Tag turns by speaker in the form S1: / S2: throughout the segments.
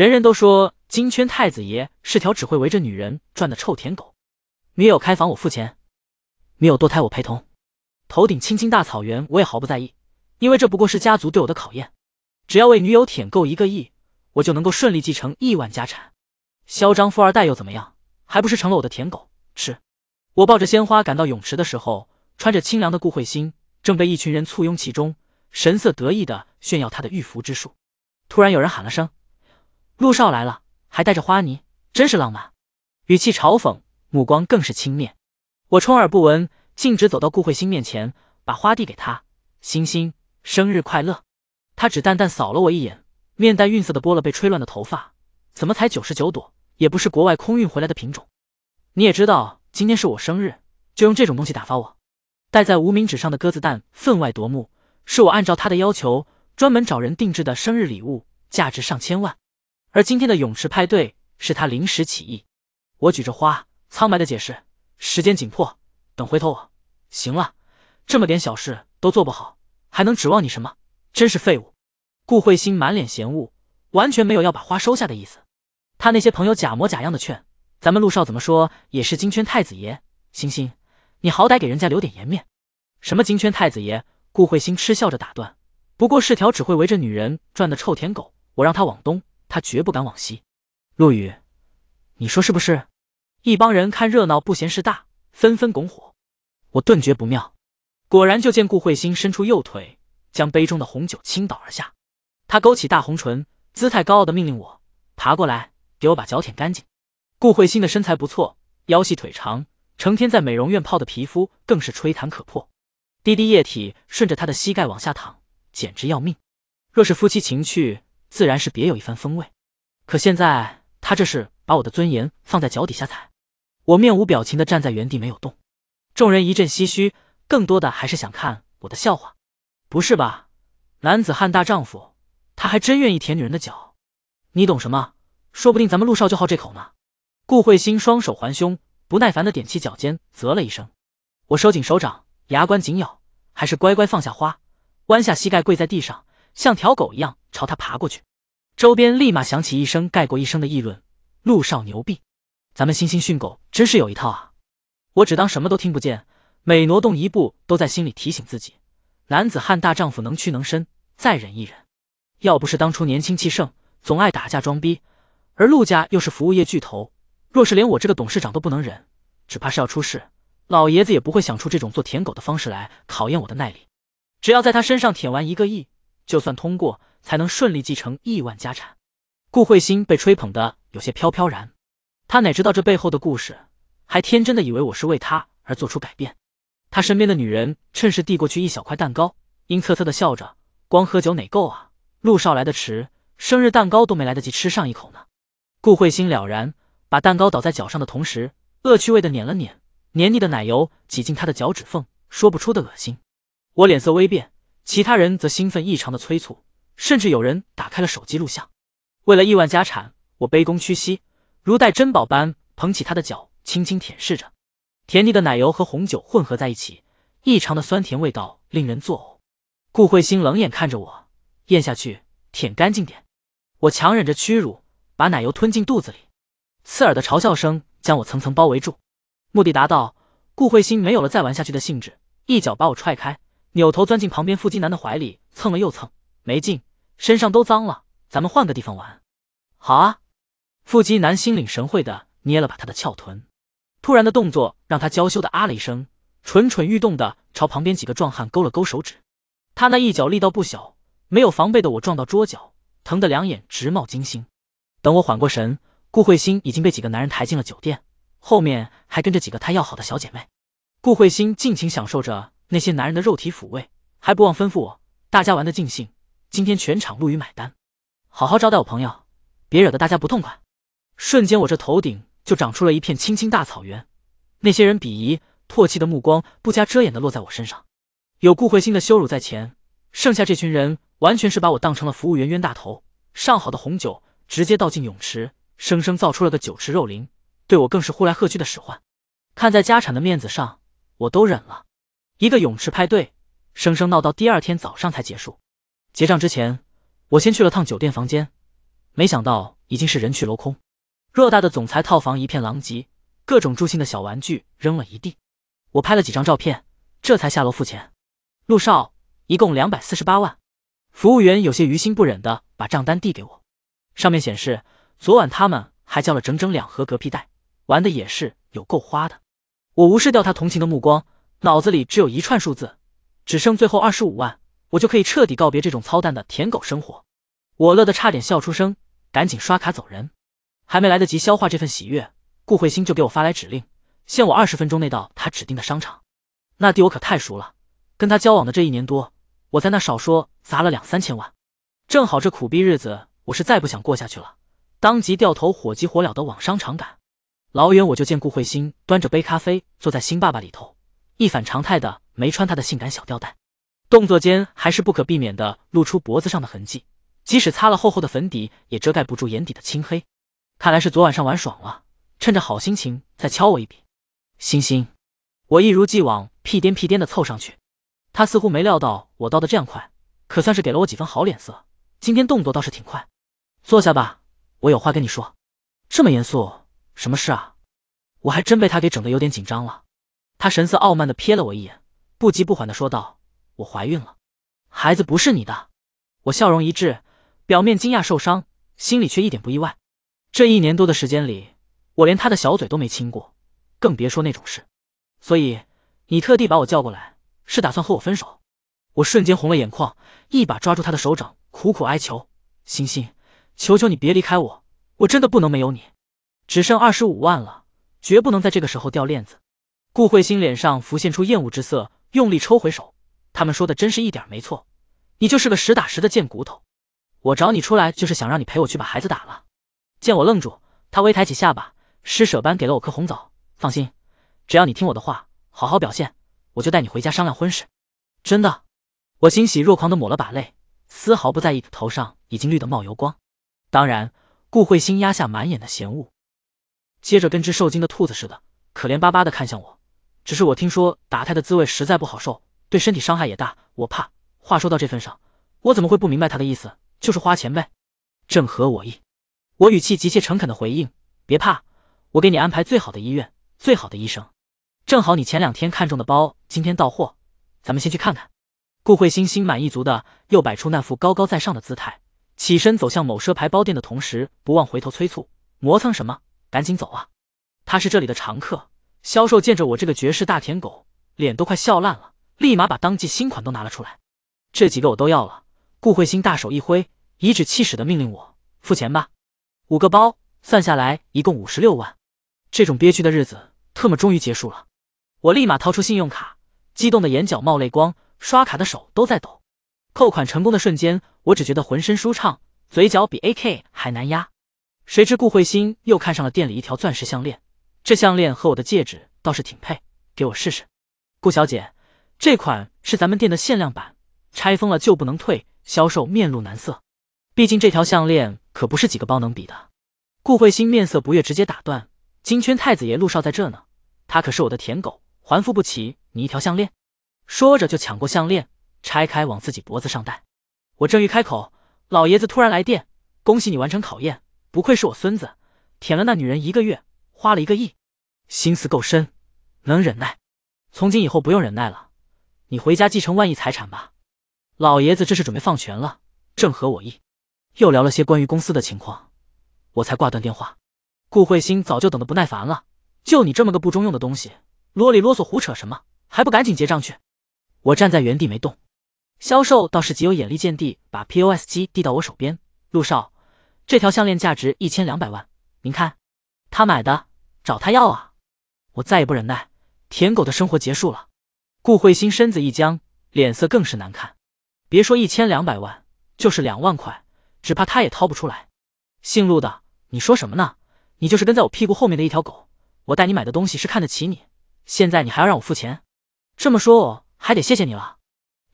S1: 人人都说金圈太子爷是条只会围着女人转的臭舔狗。女友开房我付钱，女友堕胎我陪同，头顶青青大草原我也毫不在意，因为这不过是家族对我的考验。只要为女友舔够一个亿，我就能够顺利继承亿万家产。嚣张富二代又怎么样？还不是成了我的舔狗？吃？我抱着鲜花赶到泳池的时候，穿着清凉的顾慧心正被一群人簇拥其中，神色得意的炫耀她的御夫之术。突然有人喊了声。陆少来了，还带着花泥，真是浪漫。语气嘲讽，目光更是轻蔑。我充耳不闻，径直走到顾慧欣面前，把花递给她。欣欣，生日快乐。她只淡淡扫了我一眼，面带愠色的拨了被吹乱的头发。怎么才九十九朵？也不是国外空运回来的品种。你也知道，今天是我生日，就用这种东西打发我。戴在无名指上的鸽子蛋分外夺目，是我按照他的要求专门找人定制的生日礼物，价值上千万。而今天的泳池派对是他临时起意。我举着花，苍白的解释：“时间紧迫，等回头。”我。”行了，这么点小事都做不好，还能指望你什么？真是废物！顾慧心满脸嫌恶，完全没有要把花收下的意思。他那些朋友假模假样的劝：“咱们陆少怎么说也是金圈太子爷，欣欣，你好歹给人家留点颜面。”什么金圈太子爷？顾慧心嗤笑着打断：“不过是条只会围着女人转的臭舔狗，我让他往东。”他绝不敢往西，陆羽，你说是不是？一帮人看热闹不嫌事大，纷纷拱火。我顿觉不妙，果然就见顾慧心伸出右腿，将杯中的红酒倾倒而下。他勾起大红唇，姿态高傲的命令我爬过来，给我把脚舔干净。顾慧心的身材不错，腰细腿长，成天在美容院泡的皮肤更是吹弹可破。滴滴液体顺着他的膝盖往下淌，简直要命。若是夫妻情趣。自然是别有一番风味，可现在他这是把我的尊严放在脚底下踩。我面无表情的站在原地没有动，众人一阵唏嘘，更多的还是想看我的笑话。不是吧，男子汉大丈夫，他还真愿意舔女人的脚？你懂什么？说不定咱们陆少就好这口呢。顾慧心双手环胸，不耐烦的踮起脚尖，啧了一声。我收紧手掌，牙关紧咬，还是乖乖放下花，弯下膝盖跪在地上。像条狗一样朝他爬过去，周边立马响起一声盖过一声的议论：“陆少牛逼，咱们猩猩训狗真是有一套啊！”我只当什么都听不见，每挪动一步都在心里提醒自己：“男子汉大丈夫，能屈能伸，再忍一忍。”要不是当初年轻气盛，总爱打架装逼，而陆家又是服务业巨头，若是连我这个董事长都不能忍，只怕是要出事。老爷子也不会想出这种做舔狗的方式来考验我的耐力。只要在他身上舔完一个亿。就算通过，才能顺利继承亿万家产。顾慧心被吹捧的有些飘飘然，他哪知道这背后的故事，还天真的以为我是为他而做出改变。他身边的女人趁势递过去一小块蛋糕，阴恻恻的笑着，光喝酒哪够啊？陆少来的迟，生日蛋糕都没来得及吃上一口呢。顾慧心了然，把蛋糕倒在脚上的同时，恶趣味的碾了碾，黏腻的奶油挤进他的脚趾缝，说不出的恶心。我脸色微变。其他人则兴奋异常的催促，甚至有人打开了手机录像。为了亿万家产，我卑躬屈膝，如待珍宝般捧起他的脚，轻轻舔舐着。甜腻的奶油和红酒混合在一起，异常的酸甜味道令人作呕。顾慧欣冷眼看着我，咽下去，舔干净点。我强忍着屈辱，把奶油吞进肚子里。刺耳的嘲笑声将我层层包围住。目的达到，顾慧欣没有了再玩下去的兴致，一脚把我踹开。扭头钻进旁边腹肌男的怀里蹭了又蹭，没劲，身上都脏了，咱们换个地方玩。好啊，腹肌男心领神会的捏了把他的翘臀，突然的动作让他娇羞的啊了一声，蠢蠢欲动的朝旁边几个壮汉勾了勾手指。他那一脚力道不小，没有防备的我撞到桌角，疼得两眼直冒金星。等我缓过神，顾慧欣已经被几个男人抬进了酒店，后面还跟着几个她要好的小姐妹。顾慧欣尽情享受着。那些男人的肉体抚慰，还不忘吩咐我：“大家玩得尽兴，今天全场陆羽买单，好好招待我朋友，别惹得大家不痛快。”瞬间，我这头顶就长出了一片青青大草原。那些人鄙夷唾弃的目光不加遮掩地落在我身上。有顾慧心的羞辱在前，剩下这群人完全是把我当成了服务员冤大头。上好的红酒直接倒进泳池，生生造出了个酒池肉林，对我更是呼来喝去的使唤。看在家产的面子上，我都忍了。一个泳池派对，生生闹到第二天早上才结束。结账之前，我先去了趟酒店房间，没想到已经是人去楼空。偌大的总裁套房一片狼藉，各种助兴的小玩具扔了一地。我拍了几张照片，这才下楼付钱。陆少，一共两百四十八万。服务员有些于心不忍的把账单递给我，上面显示昨晚他们还叫了整整两盒隔屁袋，玩的也是有够花的。我无视掉他同情的目光。脑子里只有一串数字，只剩最后二十五万，我就可以彻底告别这种操蛋的舔狗生活。我乐得差点笑出声，赶紧刷卡走人。还没来得及消化这份喜悦，顾慧欣就给我发来指令，限我二十分钟内到他指定的商场。那地我可太熟了，跟他交往的这一年多，我在那少说砸了两三千万。正好这苦逼日子我是再不想过下去了，当即掉头火急火燎的往商场赶。老远我就见顾慧欣端着杯咖啡坐在新爸爸里头。一反常态的没穿她的性感小吊带，动作间还是不可避免的露出脖子上的痕迹，即使擦了厚厚的粉底也遮盖不住眼底的青黑。看来是昨晚上玩爽了，趁着好心情再敲我一笔。欣欣，我一如既往屁颠屁颠的凑上去，他似乎没料到我到的这样快，可算是给了我几分好脸色。今天动作倒是挺快，坐下吧，我有话跟你说。这么严肃，什么事啊？我还真被他给整的有点紧张了。他神色傲慢地瞥了我一眼，不急不缓地说道：“我怀孕了，孩子不是你的。”我笑容一滞，表面惊讶受伤，心里却一点不意外。这一年多的时间里，我连他的小嘴都没亲过，更别说那种事。所以你特地把我叫过来，是打算和我分手？我瞬间红了眼眶，一把抓住他的手掌，苦苦哀求：“欣欣，求求你别离开我，我真的不能没有你。只剩二十五万了，绝不能在这个时候掉链子。”顾慧心脸上浮现出厌恶之色，用力抽回手。他们说的真是一点没错，你就是个实打实的贱骨头。我找你出来就是想让你陪我去把孩子打了。见我愣住，他微抬起下巴，施舍般给了我颗红枣。放心，只要你听我的话，好好表现，我就带你回家商量婚事。真的？我欣喜若狂地抹了把泪，丝毫不在意头上已经绿得冒油光。当然，顾慧心压下满眼的嫌恶，接着跟只受惊的兔子似的，可怜巴巴地看向我。只是我听说打胎的滋味实在不好受，对身体伤害也大，我怕。话说到这份上，我怎么会不明白他的意思？就是花钱呗，正合我意。我语气急切诚恳的回应：“别怕，我给你安排最好的医院，最好的医生。正好你前两天看中的包今天到货，咱们先去看看。”顾慧欣心满意足的又摆出那副高高在上的姿态，起身走向某奢牌包店的同时，不忘回头催促：“磨蹭什么？赶紧走啊！”他是这里的常客。销售见着我这个绝世大舔狗，脸都快笑烂了，立马把当季新款都拿了出来。这几个我都要了。顾慧欣大手一挥，颐指气使的命令我付钱吧。五个包算下来一共五十六万。这种憋屈的日子特么终于结束了。我立马掏出信用卡，激动的眼角冒泪光，刷卡的手都在抖。扣款成功的瞬间，我只觉得浑身舒畅，嘴角比 AK 还难压。谁知顾慧欣又看上了店里一条钻石项链。这项链和我的戒指倒是挺配，给我试试。顾小姐，这款是咱们店的限量版，拆封了就不能退。销售面露难色，毕竟这条项链可不是几个包能比的。顾慧心面色不悦，直接打断：“金圈太子爷陆少在这呢，他可是我的舔狗，还付不起你一条项链。”说着就抢过项链，拆开往自己脖子上戴。我正欲开口，老爷子突然来电：“恭喜你完成考验，不愧是我孙子，舔了那女人一个月，花了一个亿。”心思够深，能忍耐。从今以后不用忍耐了，你回家继承万亿财产吧。老爷子这是准备放权了，正合我意。又聊了些关于公司的情况，我才挂断电话。顾慧心早就等得不耐烦了，就你这么个不中用的东西，啰里啰嗦胡扯什么，还不赶紧结账去？我站在原地没动。销售倒是极有眼力见地，把 POS 机递到我手边。陆少，这条项链价值一千两百万，您看。他买的，找他要啊。我再也不忍耐，舔狗的生活结束了。顾慧心身子一僵，脸色更是难看。别说一千两百万，就是两万块，只怕他也掏不出来。姓陆的，你说什么呢？你就是跟在我屁股后面的一条狗。我带你买的东西是看得起你，现在你还要让我付钱？这么说我还得谢谢你了，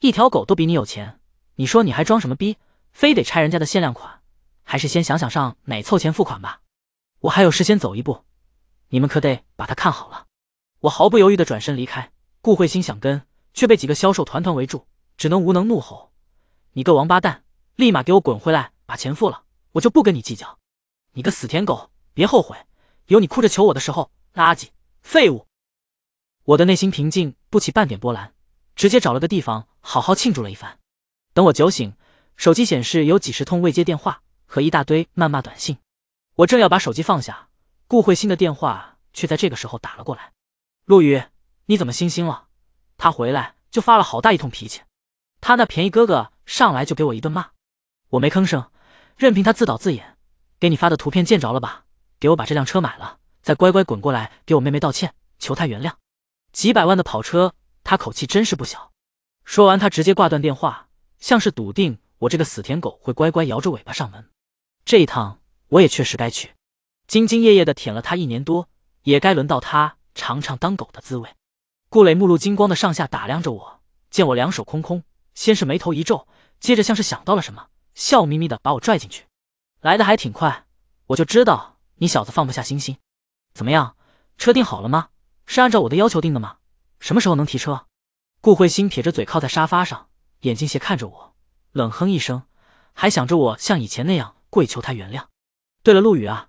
S1: 一条狗都比你有钱，你说你还装什么逼？非得拆人家的限量款？还是先想想上哪凑钱付款吧。我还有事先走一步。你们可得把他看好了。我毫不犹豫的转身离开，顾慧心想跟，却被几个销售团团围住，只能无能怒吼：“你个王八蛋，立马给我滚回来，把钱付了，我就不跟你计较。你个死舔狗，别后悔，有你哭着求我的时候。”垃圾，废物。我的内心平静不起半点波澜，直接找了个地方好好庆祝了一番。等我酒醒，手机显示有几十通未接电话和一大堆谩骂短信，我正要把手机放下。顾慧欣的电话却在这个时候打了过来，陆羽，你怎么心心了？他回来就发了好大一通脾气，他那便宜哥哥上来就给我一顿骂，我没吭声，任凭他自导自演。给你发的图片见着了吧？给我把这辆车买了，再乖乖滚过来给我妹妹道歉，求她原谅。几百万的跑车，他口气真是不小。说完，他直接挂断电话，像是笃定我这个死舔狗会乖乖摇着尾巴上门。这一趟我也确实该去。兢兢业业的舔了他一年多，也该轮到他尝尝当狗的滋味。顾磊目露金光的上下打量着我，见我两手空空，先是眉头一皱，接着像是想到了什么，笑眯眯的把我拽进去。来的还挺快，我就知道你小子放不下心心。怎么样，车订好了吗？是按照我的要求订的吗？什么时候能提车？顾慧心撇着嘴靠在沙发上，眼睛斜看着我，冷哼一声，还想着我像以前那样跪求他原谅。对了，陆羽啊。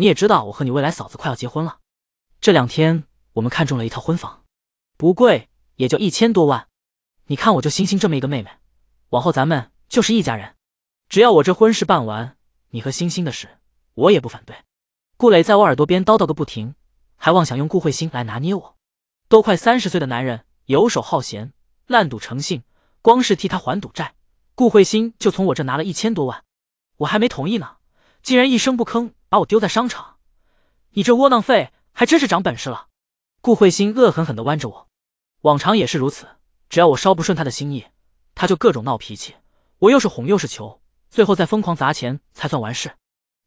S1: 你也知道我和你未来嫂子快要结婚了，这两天我们看中了一套婚房，不贵也就一千多万。你看我就欣欣这么一个妹妹，往后咱们就是一家人。只要我这婚事办完，你和欣欣的事我也不反对。顾磊在我耳朵边叨叨个不停，还妄想用顾慧欣来拿捏我。都快三十岁的男人，游手好闲，烂赌成性，光是替他还赌债，顾慧欣就从我这拿了一千多万，我还没同意呢，竟然一声不吭。把我丢在商场，你这窝囊废还真是长本事了。顾慧心恶狠狠的剜着我，往常也是如此，只要我稍不顺他的心意，他就各种闹脾气，我又是哄又是求，最后再疯狂砸钱才算完事。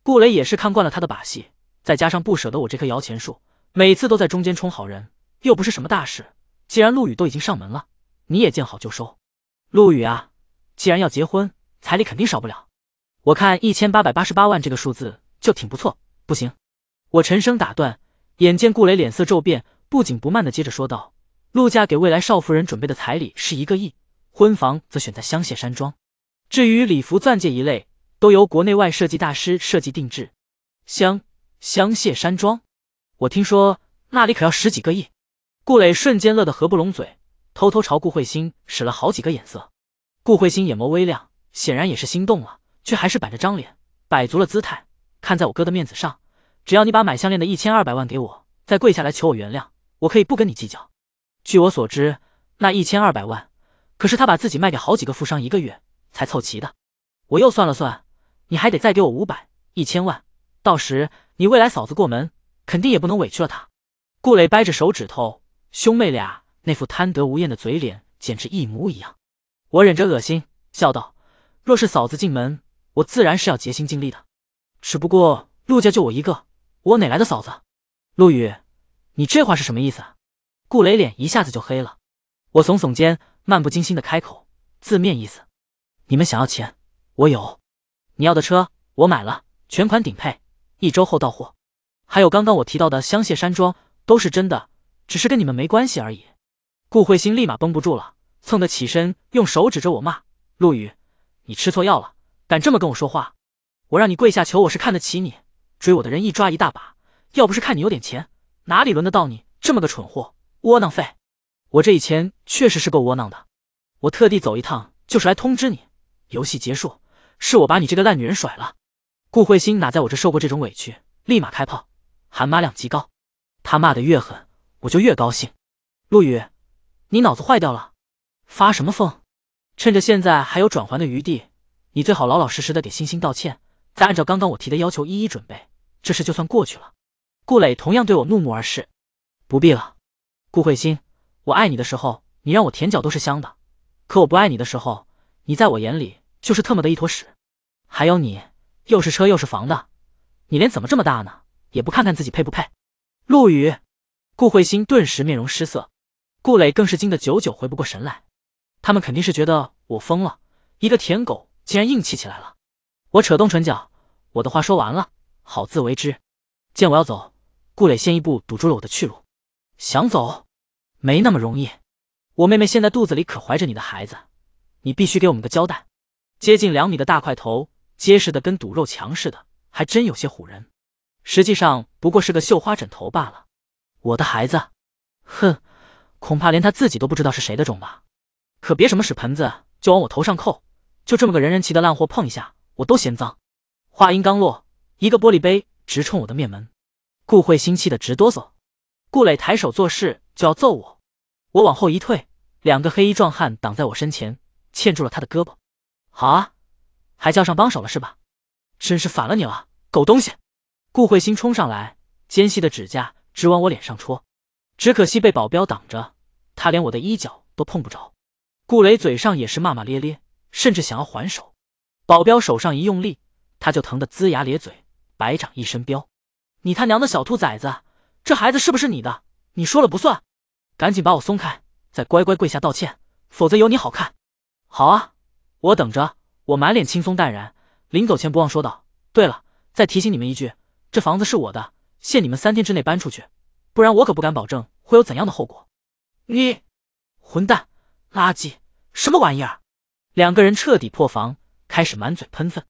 S1: 顾雷也是看惯了他的把戏，再加上不舍得我这棵摇钱树，每次都在中间充好人，又不是什么大事。既然陆羽都已经上门了，你也见好就收。陆羽啊，既然要结婚，彩礼肯定少不了。我看一千八百八十八万这个数字。就挺不错，不行！我沉声打断。眼见顾磊脸色骤变，不紧不慢的接着说道：“陆家给未来少夫人准备的彩礼是一个亿，婚房则选在香榭山庄。至于礼服、钻戒一类，都由国内外设计大师设计定制。香香榭山庄，我听说那里可要十几个亿。”顾磊瞬间乐得合不拢嘴，偷偷朝顾慧心使了好几个眼色。顾慧心眼眸微亮，显然也是心动了，却还是板着张脸，摆足了姿态。看在我哥的面子上，只要你把买项链的一千二百万给我，再跪下来求我原谅，我可以不跟你计较。据我所知，那一千二百万可是他把自己卖给好几个富商一个月才凑齐的。我又算了算，你还得再给我五百一千万。到时你未来嫂子过门，肯定也不能委屈了她。顾磊掰着手指头，兄妹俩那副贪得无厌的嘴脸简直一模一样。我忍着恶心笑道：“若是嫂子进门，我自然是要竭心尽力的。”只不过陆家就我一个，我哪来的嫂子？陆羽，你这话是什么意思？顾雷脸一下子就黑了。我耸耸肩，漫不经心的开口：“字面意思，你们想要钱，我有；你要的车，我买了，全款顶配，一周后到货。还有刚刚我提到的香榭山庄，都是真的，只是跟你们没关系而已。”顾慧心立马绷不住了，蹭的起身，用手指着我骂：“陆羽，你吃错药了，敢这么跟我说话！”我让你跪下求我，是看得起你。追我的人一抓一大把，要不是看你有点钱，哪里轮得到你这么个蠢货、窝囊废？我这以前确实是够窝囊的。我特地走一趟，就是来通知你，游戏结束，是我把你这个烂女人甩了。顾慧心哪在我这受过这种委屈，立马开炮，含骂量极高。他骂得越狠，我就越高兴。陆羽，你脑子坏掉了，发什么疯？趁着现在还有转圜的余地，你最好老老实实的给星星道歉。再按照刚刚我提的要求一一准备，这事就算过去了。顾磊同样对我怒目而视。不必了，顾慧欣，我爱你的时候，你让我舔脚都是香的；可我不爱你的时候，你在我眼里就是特么的一坨屎。还有你，又是车又是房的，你脸怎么这么大呢？也不看看自己配不配？陆羽，顾慧欣顿时面容失色，顾磊更是惊得久久回不过神来。他们肯定是觉得我疯了，一个舔狗竟然硬气起来了。我扯动唇角，我的话说完了，好自为之。见我要走，顾磊先一步堵住了我的去路。想走，没那么容易。我妹妹现在肚子里可怀着你的孩子，你必须给我们个交代。接近两米的大块头，结实的跟堵肉墙似的，还真有些唬人。实际上不过是个绣花枕头罢了。我的孩子，哼，恐怕连他自己都不知道是谁的种吧？可别什么屎盆子就往我头上扣，就这么个人人骑的烂货碰一下。我都嫌脏。话音刚落，一个玻璃杯直冲我的面门。顾慧心气得直哆嗦。顾磊抬手做事就要揍我，我往后一退，两个黑衣壮汉挡在我身前，牵住了他的胳膊。好啊，还叫上帮手了是吧？真是反了你了，狗东西！顾慧心冲上来，尖细的指甲直往我脸上戳，只可惜被保镖挡着，他连我的衣角都碰不着。顾磊嘴上也是骂骂咧咧，甚至想要还手。保镖手上一用力，他就疼得龇牙咧嘴。白长一身膘。你他娘的小兔崽子，这孩子是不是你的？你说了不算，赶紧把我松开，再乖乖跪下道歉，否则有你好看！好啊，我等着。我满脸轻松淡然，临走前不忘说道：“对了，再提醒你们一句，这房子是我的，限你们三天之内搬出去，不然我可不敢保证会有怎样的后果。”你，混蛋，垃圾，什么玩意儿？两个人彻底破防。开始满嘴喷粪，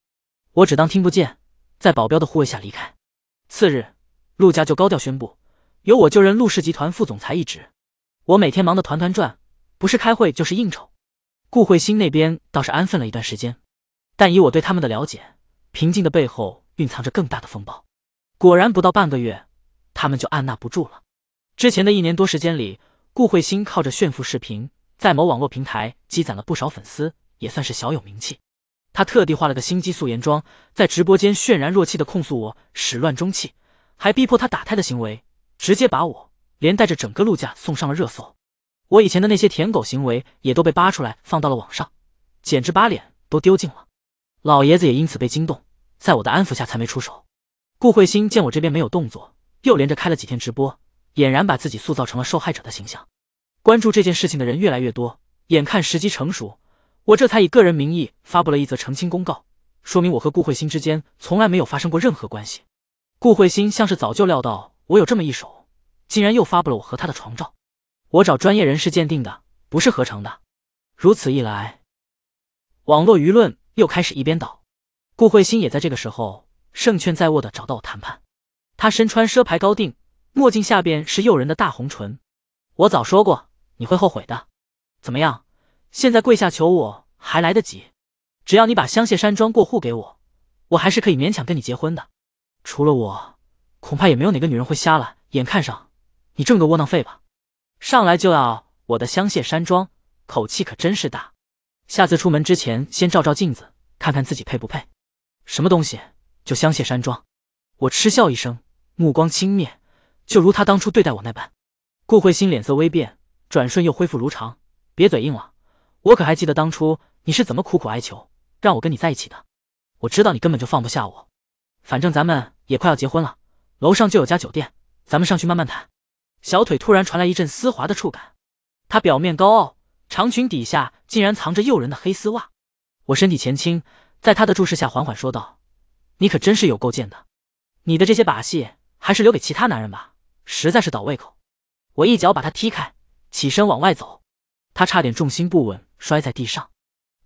S1: 我只当听不见，在保镖的护卫下离开。次日，陆家就高调宣布由我就任陆氏集团副总裁一职。我每天忙得团团转，不是开会就是应酬。顾慧欣那边倒是安分了一段时间，但以我对他们的了解，平静的背后蕴藏着更大的风暴。果然，不到半个月，他们就按捺不住了。之前的一年多时间里，顾慧欣靠着炫富视频，在某网络平台积攒了不少粉丝，也算是小有名气。他特地化了个心机素颜妆，在直播间渲然若气的控诉我始乱终弃，还逼迫他打胎的行为，直接把我连带着整个陆家送上了热搜。我以前的那些舔狗行为也都被扒出来放到了网上，简直把脸都丢尽了。老爷子也因此被惊动，在我的安抚下才没出手。顾慧心见我这边没有动作，又连着开了几天直播，俨然把自己塑造成了受害者的形象。关注这件事情的人越来越多，眼看时机成熟。我这才以个人名义发布了一则澄清公告，说明我和顾慧欣之间从来没有发生过任何关系。顾慧欣像是早就料到我有这么一手，竟然又发布了我和她的床照。我找专业人士鉴定的，不是合成的。如此一来，网络舆论又开始一边倒。顾慧欣也在这个时候胜券在握的找到我谈判。她身穿奢牌高定，墨镜下边是诱人的大红唇。我早说过，你会后悔的。怎么样？现在跪下求我还来得及，只要你把香榭山庄过户给我，我还是可以勉强跟你结婚的。除了我，恐怕也没有哪个女人会瞎了眼看上你挣个窝囊废吧？上来就要我的香榭山庄，口气可真是大。下次出门之前先照照镜子，看看自己配不配。什么东西就香榭山庄？我嗤笑一声，目光轻蔑，就如他当初对待我那般。顾慧心脸色微变，转瞬又恢复如常。别嘴硬了。我可还记得当初你是怎么苦苦哀求让我跟你在一起的？我知道你根本就放不下我，反正咱们也快要结婚了。楼上就有家酒店，咱们上去慢慢谈。小腿突然传来一阵丝滑的触感，她表面高傲，长裙底下竟然藏着诱人的黑丝袜。我身体前倾，在她的注视下缓缓说道：“你可真是有够贱的，你的这些把戏还是留给其他男人吧，实在是倒胃口。”我一脚把他踢开，起身往外走，他差点重心不稳。摔在地上，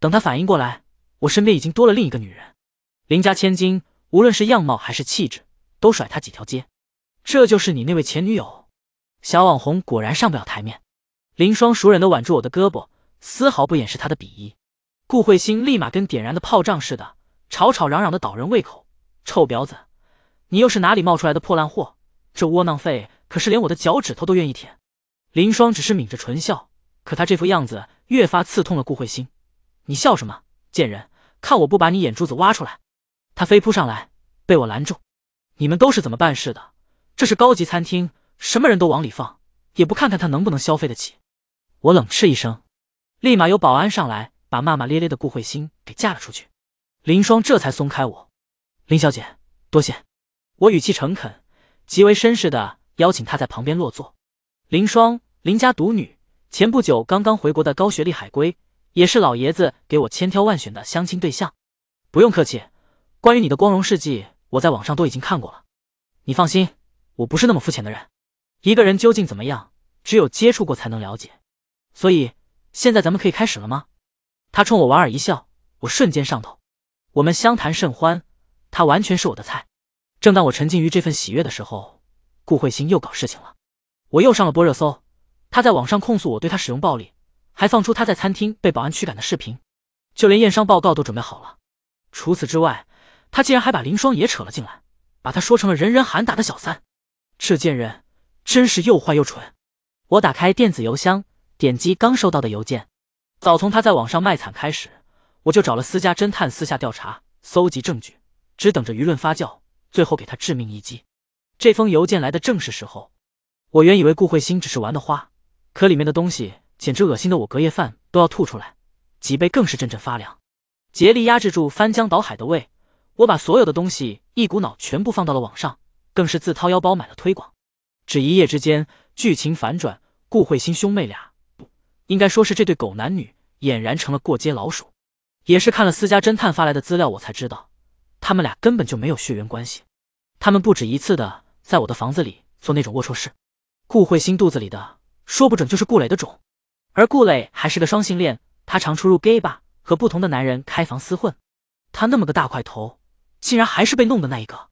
S1: 等他反应过来，我身边已经多了另一个女人，林家千金，无论是样貌还是气质，都甩他几条街。这就是你那位前女友？小网红果然上不了台面。林霜熟忍地挽住我的胳膊，丝毫不掩饰她的鄙夷。顾慧欣立马跟点燃的炮仗似的，吵吵嚷嚷的倒人胃口。臭婊子，你又是哪里冒出来的破烂货？这窝囊废可是连我的脚趾头都愿意舔。林霜只是抿着唇笑。可他这副样子越发刺痛了顾慧心。你笑什么，贱人！看我不把你眼珠子挖出来！他飞扑上来，被我拦住。你们都是怎么办事的？这是高级餐厅，什么人都往里放，也不看看他能不能消费得起！我冷斥一声，立马有保安上来把骂骂咧咧的顾慧心给架了出去。林霜这才松开我。林小姐，多谢。我语气诚恳，极为绅士的邀请她在旁边落座。林霜，林家独女。前不久刚刚回国的高学历海归，也是老爷子给我千挑万选的相亲对象。不用客气，关于你的光荣事迹，我在网上都已经看过了。你放心，我不是那么肤浅的人。一个人究竟怎么样，只有接触过才能了解。所以，现在咱们可以开始了吗？他冲我莞尔一笑，我瞬间上头。我们相谈甚欢，他完全是我的菜。正当我沉浸于这份喜悦的时候，顾慧欣又搞事情了，我又上了波热搜。他在网上控诉我对他使用暴力，还放出他在餐厅被保安驱赶的视频，就连验伤报告都准备好了。除此之外，他竟然还把林霜也扯了进来，把他说成了人人喊打的小三。这贱人真是又坏又蠢。我打开电子邮箱，点击刚收到的邮件。早从他在网上卖惨开始，我就找了私家侦探私下调查，搜集证据，只等着舆论发酵，最后给他致命一击。这封邮件来的正是时候。我原以为顾慧欣只是玩的花。可里面的东西简直恶心的我隔夜饭都要吐出来，脊背更是阵阵发凉。竭力压制住翻江倒海的胃，我把所有的东西一股脑全部放到了网上，更是自掏腰包买了推广。只一夜之间，剧情反转，顾慧欣兄妹俩不，应该说是这对狗男女，俨然成了过街老鼠。也是看了私家侦探发来的资料，我才知道，他们俩根本就没有血缘关系。他们不止一次的在我的房子里做那种龌龊事。顾慧欣肚子里的。说不准就是顾磊的种，而顾磊还是个双性恋，他常出入 gay 吧，和不同的男人开房厮混。他那么个大块头，竟然还是被弄的那一个。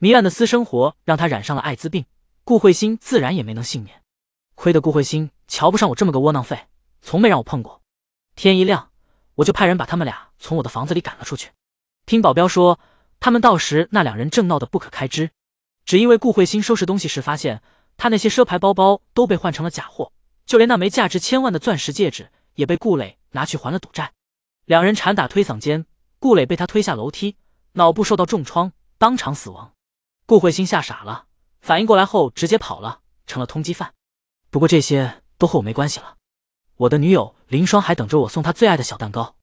S1: 糜烂的私生活让他染上了艾滋病，顾慧欣自然也没能幸免。亏得顾慧欣瞧不上我这么个窝囊废，从没让我碰过。天一亮，我就派人把他们俩从我的房子里赶了出去。听保镖说，他们到时那两人正闹得不可开支，只因为顾慧欣收拾东西时发现。他那些奢牌包包都被换成了假货，就连那枚价值千万的钻石戒指也被顾磊拿去还了赌债。两人缠打推搡间，顾磊被他推下楼梯，脑部受到重创，当场死亡。顾慧心吓傻了，反应过来后直接跑了，成了通缉犯。不过这些都和我没关系了，我的女友林霜还等着我送她最爱的小蛋糕。